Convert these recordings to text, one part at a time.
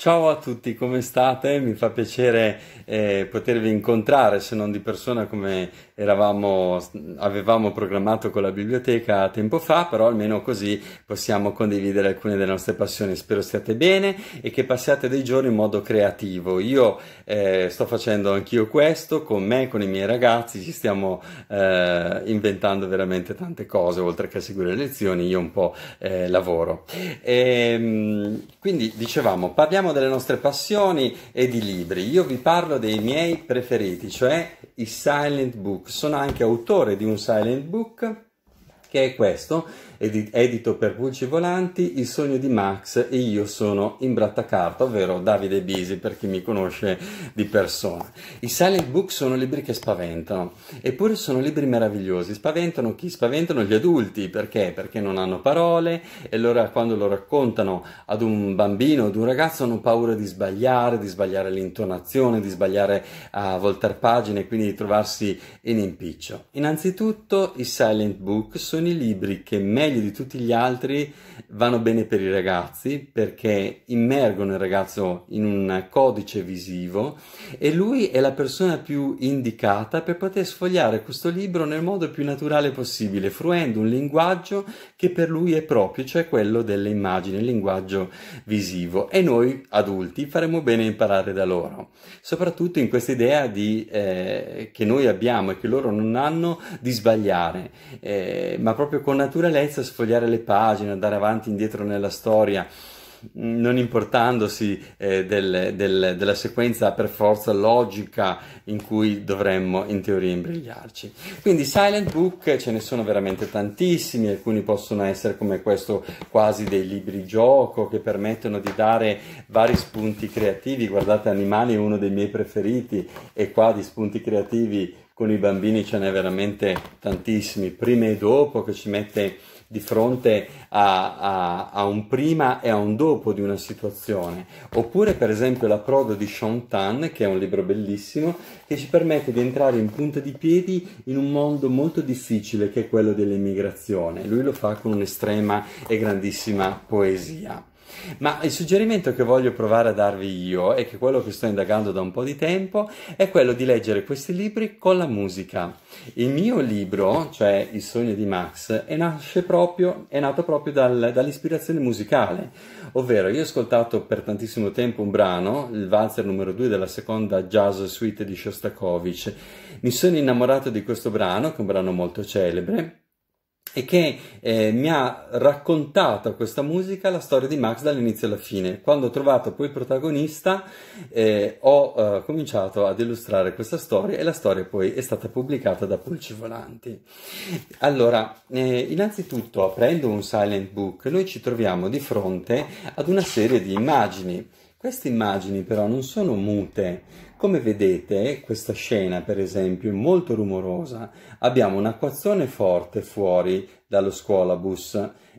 Ciao a tutti, come state? Mi fa piacere eh, potervi incontrare, se non di persona come eravamo, avevamo programmato con la biblioteca tempo fa, però almeno così possiamo condividere alcune delle nostre passioni. Spero stiate bene e che passiate dei giorni in modo creativo. Io eh, sto facendo anch'io questo con me, con i miei ragazzi, ci stiamo eh, inventando veramente tante cose, oltre che a seguire le lezioni, io un po' eh, lavoro. E, ehm, quindi dicevamo, parliamo parliamo delle nostre passioni e di libri. Io vi parlo dei miei preferiti, cioè i silent book. Sono anche autore di un silent book che è questo, edit edito per Pulci Volanti, Il sogno di Max e io sono in brattacarta, ovvero Davide Bisi per chi mi conosce di persona. I silent book sono libri che spaventano, eppure sono libri meravigliosi, spaventano chi? Spaventano gli adulti, perché? Perché non hanno parole e allora quando lo raccontano ad un bambino, ad un ragazzo hanno paura di sbagliare, di sbagliare l'intonazione, di sbagliare a voltare pagine, e quindi di trovarsi in impiccio. Innanzitutto i silent book sono sono i libri che meglio di tutti gli altri vanno bene per i ragazzi perché immergono il ragazzo in un codice visivo e lui è la persona più indicata per poter sfogliare questo libro nel modo più naturale possibile, fruendo un linguaggio che per lui è proprio, cioè quello delle immagini, il linguaggio visivo. E noi adulti faremo bene a imparare da loro, soprattutto in questa idea di, eh, che noi abbiamo e che loro non hanno di sbagliare. Eh, ma proprio con naturalezza sfogliare le pagine, andare avanti e indietro nella storia non importandosi eh, del, del, della sequenza per forza logica in cui dovremmo in teoria imbrigliarci. Quindi silent book ce ne sono veramente tantissimi, alcuni possono essere come questo quasi dei libri gioco che permettono di dare vari spunti creativi, guardate Animali è uno dei miei preferiti e qua di spunti creativi con i bambini ce n'è veramente tantissimi, prima e dopo, che ci mette di fronte a, a, a, un prima e a un dopo di una situazione. Oppure, per esempio, La Prodo di Sean Tan, che è un libro bellissimo, che ci permette di entrare in punta di piedi in un mondo molto difficile che è quello dell'immigrazione. Lui lo fa con un'estrema e grandissima poesia. Ma il suggerimento che voglio provare a darvi io e che quello che sto indagando da un po' di tempo è quello di leggere questi libri con la musica. Il mio libro, cioè Il sogno di Max, è, proprio, è nato proprio dal, dall'ispirazione musicale, ovvero io ho ascoltato per tantissimo tempo un brano, il valzer numero 2 della seconda jazz suite di Shostakovich. Mi sono innamorato di questo brano, che è un brano molto celebre e che eh, mi ha raccontato questa musica la storia di Max dall'inizio alla fine. Quando ho trovato poi il protagonista eh, ho eh, cominciato ad illustrare questa storia e la storia poi è stata pubblicata da Pulci Volanti. Allora, eh, innanzitutto aprendo un silent book noi ci troviamo di fronte ad una serie di immagini queste immagini però non sono mute. Come vedete, questa scena per esempio è molto rumorosa. Abbiamo un acquazzone forte fuori dallo scuolabus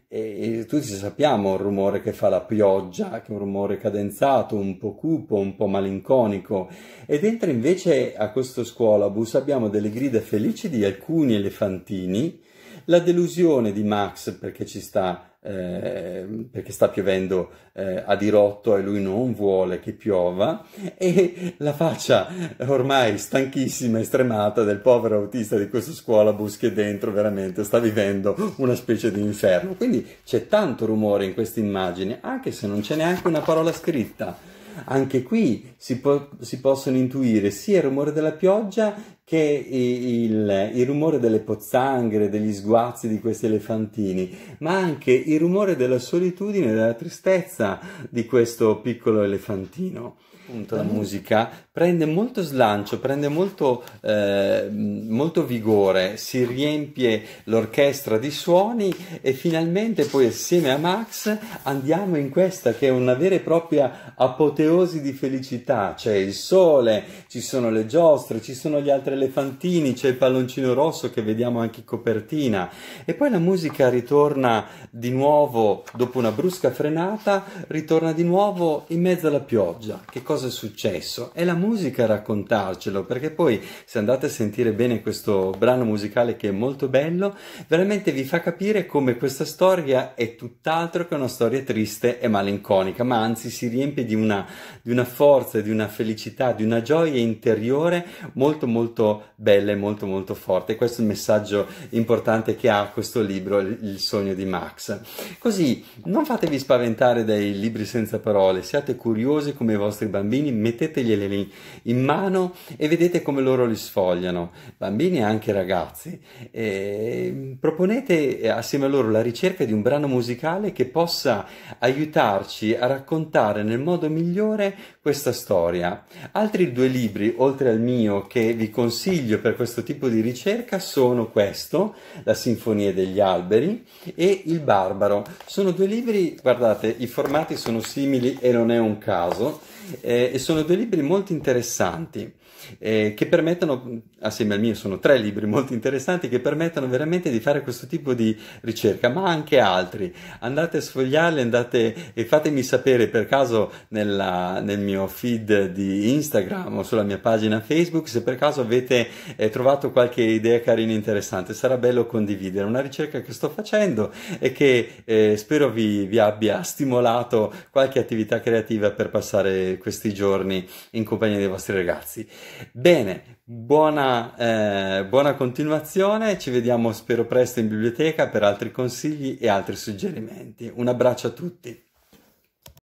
e, e tutti sappiamo il rumore che fa la pioggia, che è un rumore cadenzato, un po' cupo, un po' malinconico. E dentro invece a questo scuolabus abbiamo delle grida felici di alcuni elefantini, la delusione di Max perché ci sta eh, perché sta piovendo eh, a dirotto e lui non vuole che piova e la faccia ormai stanchissima e stremata del povero autista di questo scuolabus che dentro veramente sta vivendo una specie di inferno. Quindi c'è tanto rumore in queste immagini, anche se non c'è neanche una parola scritta anche qui si, po- si, possono intuire sia il rumore della pioggia che il, il, rumore delle pozzanghere, degli sguazzi di questi elefantini, ma anche il rumore della solitudine della tristezza di questo piccolo elefantino. Appunto, la musica prende molto slancio, prende molto, eh, molto vigore, si riempie l'orchestra di suoni e finalmente poi assieme a Max andiamo in questa che è una vera e propria apoteosi di felicità, c'è il sole, ci sono le giostre, ci sono gli altri elefantini, c'è il palloncino rosso che vediamo anche in copertina e poi la musica ritorna di nuovo dopo una brusca frenata, ritorna di nuovo in mezzo alla pioggia. Che cosa è successo? È la musica a raccontarcelo, perché poi se andate a sentire bene questo brano musicale che è molto bello, veramente vi fa capire come questa storia è tutt'altro che una storia triste e malinconica, ma anzi si riempie di una, di una forza, di una felicità, di una gioia interiore molto molto bella e molto molto forte. Questo è il messaggio importante che ha questo libro, Il sogno di Max. Così non fatevi spaventare dai libri senza parole, siate curiosi come i vostri bambini, metteteglieli lì in mano e vedete come loro li sfogliano, bambini e anche ragazzi. E proponete eh, assieme a loro la ricerca di un brano musicale che possa aiutarci a raccontare nel modo migliore questa storia. Altri due libri, oltre al mio, che vi consiglio consiglio per questo tipo di ricerca sono questo, La Sinfonia degli Alberi e Il Barbaro. Sono due libri, guardate, i formati sono simili e non è un caso, eh, e sono due libri molto interessanti eh, che permettono, assieme al mio sono tre libri molto interessanti, che permettono veramente di fare questo tipo di ricerca, ma anche altri. Andate a sfogliarli andate, e fatemi sapere per caso nella, nel mio feed di Instagram o sulla mia pagina Facebook se per caso avete eh, trovato qualche idea carina e interessante. Sarà bello condividere. Una ricerca che sto facendo e che eh, spero vi, vi abbia stimolato qualche attività creativa per passare questi giorni in compagnia dei vostri ragazzi. Bene, buona, eh, buona continuazione, ci vediamo spero presto in biblioteca per altri consigli e altri suggerimenti. Un abbraccio a tutti.